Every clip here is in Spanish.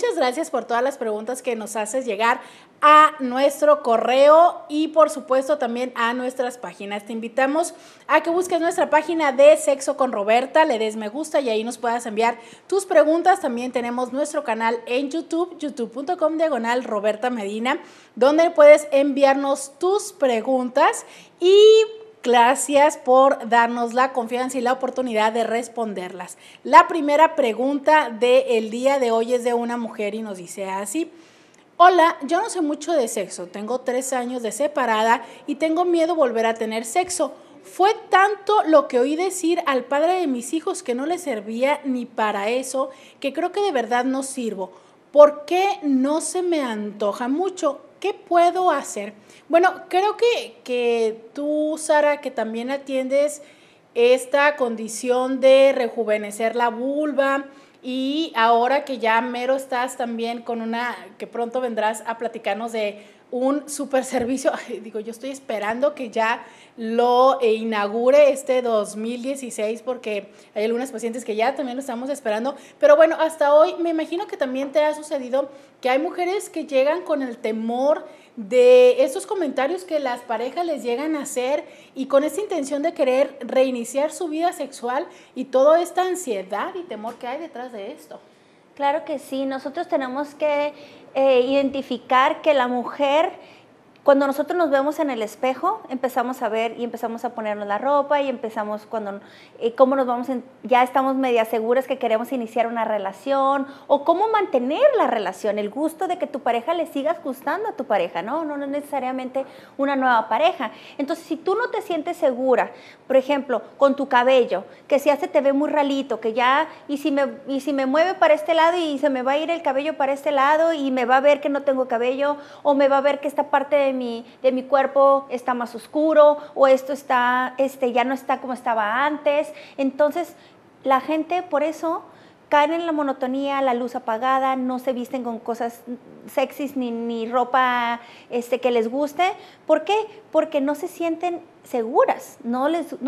muchas gracias por todas las preguntas que nos haces llegar a nuestro correo y por supuesto también a nuestras páginas. Te invitamos a que busques nuestra página de Sexo con Roberta, le des me gusta y ahí nos puedas enviar tus preguntas. También tenemos nuestro canal en YouTube, youtube.com diagonal Roberta Medina, donde puedes enviarnos tus preguntas y Gracias por darnos la confianza y la oportunidad de responderlas. La primera pregunta del día de hoy es de una mujer y nos dice así. Hola, yo no sé mucho de sexo, tengo tres años de separada y tengo miedo volver a tener sexo. Fue tanto lo que oí decir al padre de mis hijos que no le servía ni para eso, que creo que de verdad no sirvo. ¿Por qué no se me antoja mucho? ¿Qué puedo hacer? Bueno, creo que, que tú, Sara, que también atiendes esta condición de rejuvenecer la vulva y ahora que ya mero estás también con una, que pronto vendrás a platicarnos de un super servicio. digo, yo estoy esperando que ya lo eh, inaugure este 2016 porque hay algunas pacientes que ya también lo estamos esperando. Pero bueno, hasta hoy me imagino que también te ha sucedido que hay mujeres que llegan con el temor de esos comentarios que las parejas les llegan a hacer y con esta intención de querer reiniciar su vida sexual y toda esta ansiedad y temor que hay detrás de esto. Claro que sí, nosotros tenemos que eh, identificar que la mujer cuando nosotros nos vemos en el espejo, empezamos a ver y empezamos a ponernos la ropa y empezamos cuando, eh, cómo nos vamos, ya estamos media seguras que queremos iniciar una relación o cómo mantener la relación, el gusto de que tu pareja le sigas gustando a tu pareja, ¿no? No, necesariamente una nueva pareja. Entonces, si tú no te sientes segura, por ejemplo, con tu cabello, que si hace te ve muy ralito, que ya, y si, me, y si me mueve para este lado y se me va a ir el cabello para este lado y me va a ver que no tengo cabello o me va a ver que esta parte de mi, de mi cuerpo está más oscuro o esto está, este, ya no está como estaba antes. Entonces, la gente por eso cae en la monotonía, la luz apagada, no se visten con cosas sexys ni, ni ropa este, que les guste. ¿Por qué? Porque no se sienten seguras, no,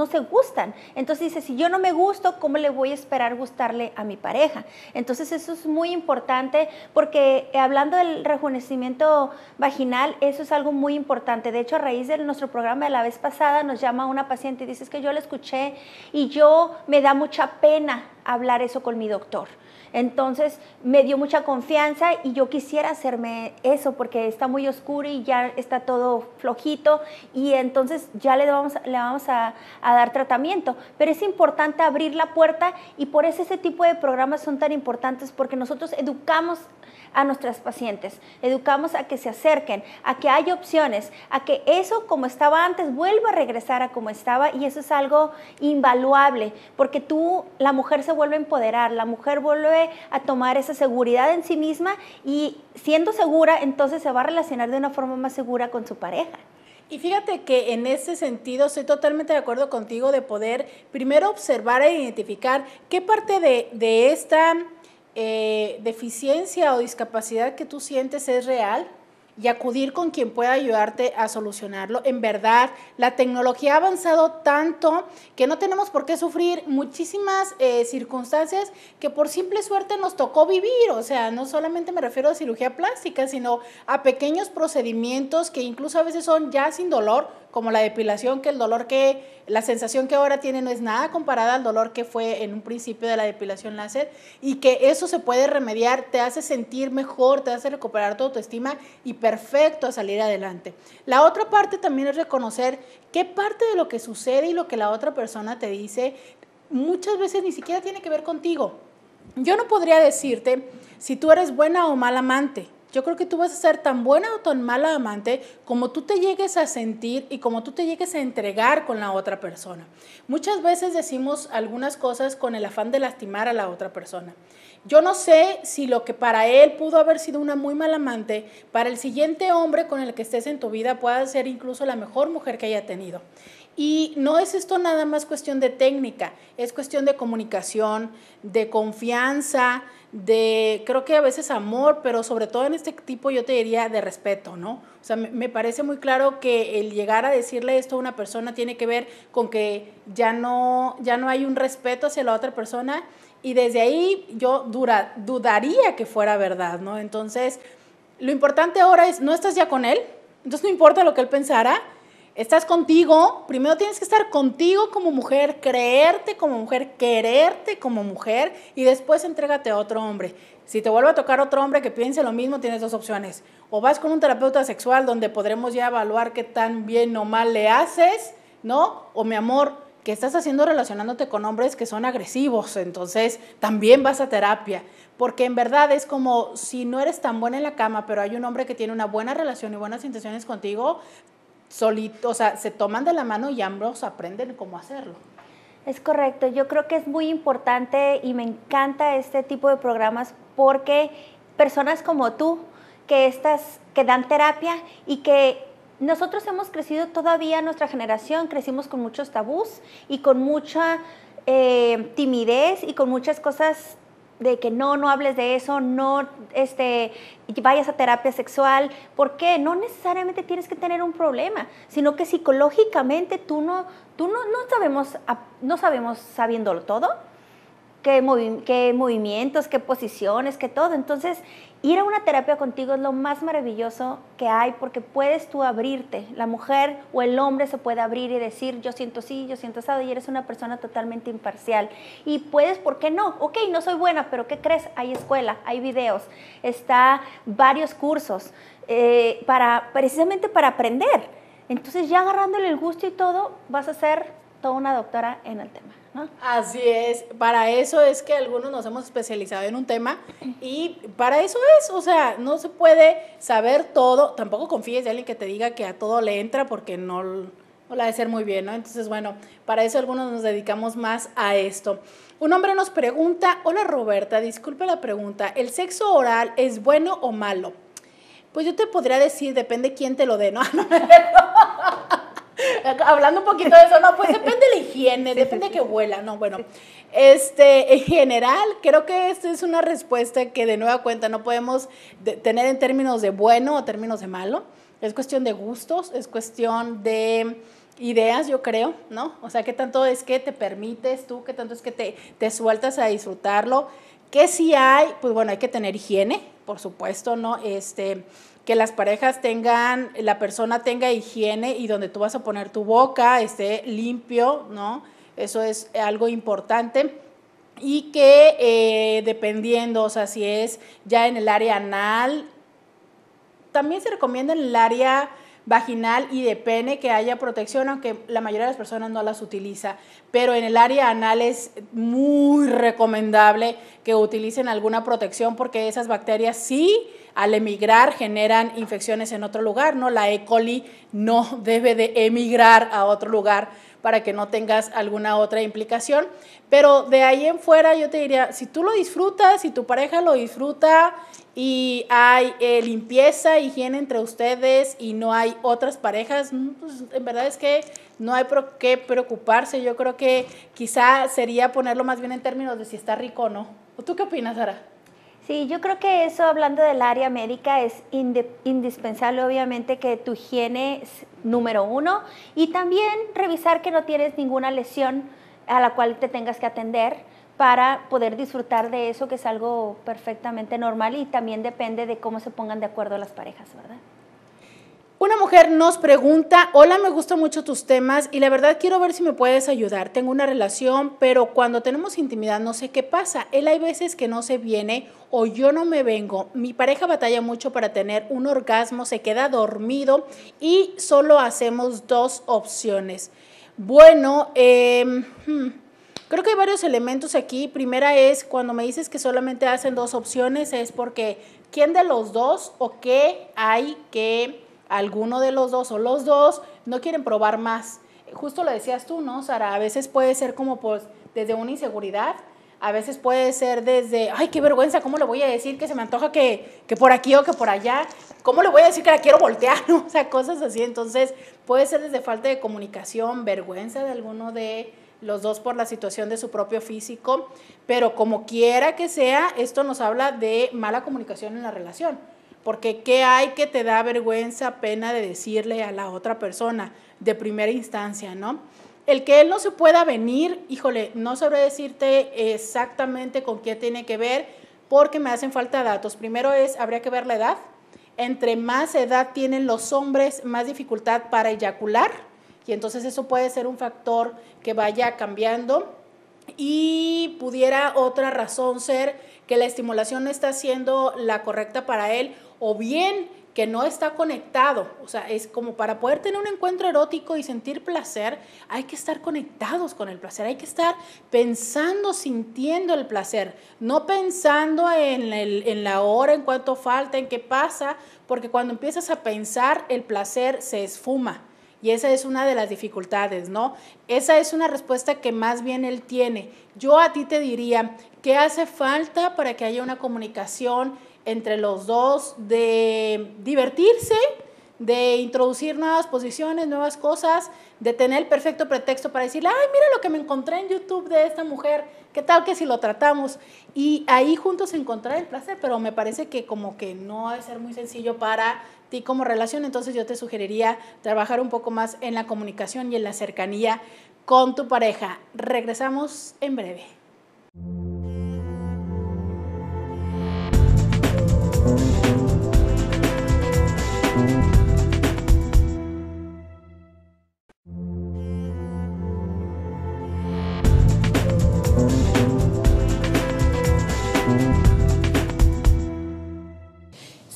se gustan. Entonces dice, si yo no me gusto, ¿cómo le voy a esperar gustarle a mi pareja? Entonces eso es muy importante porque eh, hablando del rejuvenecimiento vaginal, eso es algo muy importante. De hecho, a raíz de nuestro programa de la vez pasada, nos llama una paciente y dice, es que yo la escuché y yo me da mucha pena hablar eso con mi doctor. Entonces me dio mucha confianza y yo quisiera hacerme eso porque está muy oscuro y ya está todo flojito y entonces ya le vamos, le vamos a, dar tratamiento. Pero es importante abrir la puerta y por eso ese tipo de programas son tan importantes porque nosotros educamos a nuestras pacientes, educamos a que se acerquen, a que hay opciones, a que eso como estaba antes vuelva a regresar a como estaba y eso es algo invaluable porque tú, la mujer se vuelve a empoderar, la mujer vuelve a tomar esa seguridad en sí misma y siendo segura, entonces se va a relacionar de una forma más segura con su pareja. Y fíjate que en este sentido estoy totalmente de acuerdo contigo de poder primero observar e identificar qué parte de, esta eh, deficiencia o discapacidad que tú sientes es real, y acudir con quien pueda ayudarte a solucionarlo. En verdad, la tecnología ha avanzado tanto que no tenemos por qué sufrir muchísimas eh, circunstancias que por simple suerte nos tocó vivir. O sea, no solamente me refiero a cirugía plástica, sino a pequeños procedimientos que incluso a veces son ya sin dolor, como la depilación, que el dolor que, la sensación que ahora tiene no es nada comparada al dolor que fue en un principio de la depilación láser y que eso se puede remediar, te hace sentir mejor, te hace recuperar tu autoestima y perfecto a salir adelante. La otra parte también es reconocer qué parte de lo que sucede y lo que la otra persona te dice muchas veces ni siquiera tiene que ver contigo. Yo no podría decirte si tú eres buena o mala amante yo creo que tú vas a ser tan buena o tan mala amante como tú te llegues a sentir y como tú te llegues a entregar con la otra persona. Muchas veces decimos algunas cosas con el afán de lastimar a la otra persona. Yo no sé si lo que para él pudo haber sido una muy mala amante, para el siguiente hombre con el que estés en tu vida pueda ser incluso la mejor mujer que haya tenido. Y no es esto nada más cuestión de técnica, es cuestión de comunicación, de confianza, de creo que a veces amor, pero sobre todo en este tipo yo te diría de respeto, ¿no? O sea, me, parece muy claro que el llegar a decirle esto a una persona tiene que ver con que ya no, ya no hay un respeto hacia la otra persona y desde ahí yo dudaría que fuera verdad, ¿no? Entonces, lo importante ahora es, no estás ya con él, entonces no importa lo que él pensara, estás contigo, primero tienes que estar contigo como mujer, creerte como mujer, quererte como mujer y después entrégate a otro hombre. Si te vuelve a tocar otro hombre que piense lo mismo, tienes dos opciones. O vas con un terapeuta sexual donde podremos ya evaluar qué tan bien o mal le haces, ¿no? O mi amor, que estás haciendo relacionándote con hombres que son agresivos, entonces también vas a terapia, porque en verdad es como si no eres tan buena en la cama, pero hay un hombre que tiene una buena relación y buenas intenciones contigo, solitos, o sea, se toman de la mano y ambos aprenden cómo hacerlo. Es correcto, yo creo que es muy importante y me encanta este tipo de programas porque personas como tú, que, estas, que dan terapia y que nosotros hemos crecido todavía, nuestra generación, crecimos con muchos tabús y con mucha eh, timidez y con muchas cosas de que no, no hables de eso, no este, vayas a terapia sexual. ¿Por qué? No necesariamente tienes que tener un problema, sino que psicológicamente tú no, tú no, no sabemos, no sabemos sabiéndolo todo qué, movimientos, qué posiciones, qué todo. Entonces, ir a una terapia contigo es lo más maravilloso que hay porque puedes tú abrirte. La mujer o el hombre se puede abrir y decir, yo siento sí, yo siento eso. y eres una persona totalmente imparcial. Y puedes, ¿por qué no? Ok, no soy buena, pero ¿qué crees? Hay escuela, hay videos, está varios cursos eh, para, precisamente para aprender. Entonces ya agarrándole el gusto y todo, vas a ser toda una doctora en el tema. Así es, para eso es que algunos nos hemos especializado en un tema y para eso es, o sea, no se puede saber todo, tampoco confíes de alguien que te diga que a todo le entra porque no, no la de ser muy bien, ¿no? Entonces, bueno, para eso algunos nos dedicamos más a esto. Un hombre nos pregunta, hola Roberta, disculpe la pregunta, ¿el sexo oral es bueno o malo? Pues yo te podría decir, depende quién te lo dé, ¿no? no Hablando un poquito de eso, no, pues depende de la higiene, depende de que huela, no, bueno. Este, en general, creo que esta es una respuesta que de nueva cuenta no podemos tener en términos de bueno o términos de malo. Es cuestión de gustos, es cuestión de ideas, yo creo, ¿no? O sea, qué tanto es que te permites tú, qué tanto es que te, te sueltas a disfrutarlo. ¿Qué si hay? Pues bueno, hay que tener higiene, por supuesto, ¿no? Este, que las parejas tengan, la persona tenga higiene y donde tú vas a poner tu boca esté limpio, ¿no? Eso es algo importante. Y que eh, dependiendo, o sea, si es ya en el área anal, también se recomienda en el área vaginal y de pene que haya protección, aunque la mayoría de las personas no las utiliza. Pero en el área anal es muy recomendable que utilicen alguna protección porque esas bacterias sí al emigrar generan infecciones en otro lugar, ¿no? La E. coli no debe de emigrar a otro lugar para que no tengas alguna otra implicación. Pero de ahí en fuera yo te diría, si tú lo disfrutas, si tu pareja lo disfruta y hay eh, limpieza, higiene entre ustedes y no hay otras parejas, mm, pues, en verdad es que no hay por qué preocuparse. Yo creo que quizá sería ponerlo más bien en términos de si está rico o no. ¿O tú qué opinas, Sara? Sí, yo creo que eso, hablando del área médica, es indispensable, obviamente, que tu higiene es número uno y también revisar que no tienes ninguna lesión a la cual te tengas que atender para poder disfrutar de eso, que es algo perfectamente normal y también depende de cómo se pongan de acuerdo las parejas, ¿verdad? Una mujer nos pregunta, hola, me gustan mucho tus temas y la verdad quiero ver si me puedes ayudar. Tengo una relación, pero cuando tenemos intimidad no sé qué pasa. Él hay veces que no se viene o yo no me vengo. Mi pareja batalla mucho para tener un orgasmo, se queda dormido y solo hacemos dos opciones. Bueno, em, hmm, Creo que hay varios elementos aquí. Primera es cuando me dices que solamente hacen dos opciones, es porque ¿quién de los dos o qué hay que alguno de los dos o los dos no quieren probar más. Justo lo decías tú, ¿no, Sara? A veces puede ser como pues, desde una inseguridad, a veces puede ser desde, ay, qué vergüenza, ¿cómo le voy a decir que se me antoja que, por aquí o que por allá? ¿Cómo le voy a decir que la quiero voltear? ¿No? O sea, cosas así. Entonces, puede ser desde falta de comunicación, vergüenza de alguno de los dos por la situación de su propio físico, pero como quiera que sea, esto nos habla de mala comunicación en la relación. Porque ¿qué hay que te da vergüenza, pena de decirle a la otra persona de primera instancia, ¿no? El que él no se pueda venir, híjole, no sabré decirte exactamente con qué tiene que ver, porque me hacen falta datos. Primero es, habría que ver la edad. Entre más edad tienen los hombres, más dificultad para eyacular. Y entonces eso puede ser un factor que vaya cambiando. Y pudiera otra razón ser que la estimulación no está siendo la correcta para él o bien que no está conectado. O sea, es como para poder tener un encuentro erótico y sentir placer, hay que estar conectados con el placer, hay que estar pensando, sintiendo el placer, no pensando en, la hora, en cuánto falta, en qué pasa, porque cuando empiezas a pensar, el placer se esfuma. Y esa es una de las dificultades, ¿no? Esa es una respuesta que más bien él tiene. Yo a ti te diría, ¿qué hace falta para que haya una comunicación entre los dos de divertirse, de introducir nuevas posiciones, nuevas cosas, de tener el perfecto pretexto para decir, ay, mira lo que me encontré en YouTube de esta mujer, qué tal que si lo tratamos. Y ahí juntos encontrar el placer, pero me parece que como que no ha de ser muy sencillo para ti como relación, entonces yo te sugeriría trabajar un poco más en la comunicación y en la cercanía con tu pareja. Regresamos en breve.